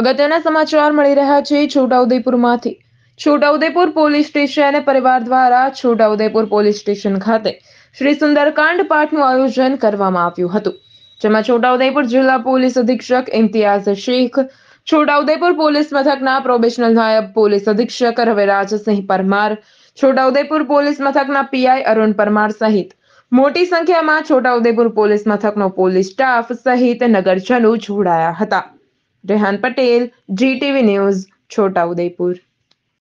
અગત્યના સમાચાર મળી રહ્યા છે છોટાઉદેપુરમાંથી છોટાઉદેપુર પોલીસ સ્ટેશન પરિવાર દ્વારા છોટાઉદેપુર પોલીસ સ્ટેશન ખાતે શ્રી સુંદરકાંડ પાઠનું આયોજન કરવામાં આવ્યું હતું જેમાં છોટાઉદેપુર જિલ્લા પોલીસ અધિક્ષક ઇમ્તિયાઝ શેખ છોટાઉદેપુર પોલીસ મથકના પ્રોબેશનલ નાયબ પોલીસ અધિક્ષક રવિરાજસિંહ પરમાર છોટાઉદેપુર પોલીસ મથકના પીઆઈ અરુણ પરમાર સહિત મોટી સંખ્યામાં છોટાઉદેપુર પોલીસ મથકનો પોલીસ સ્ટાફ સહિત નગરજનો જોડાયા હતા रेहान पटेल जी टीवी न्यूज़ छोटा उदयपुर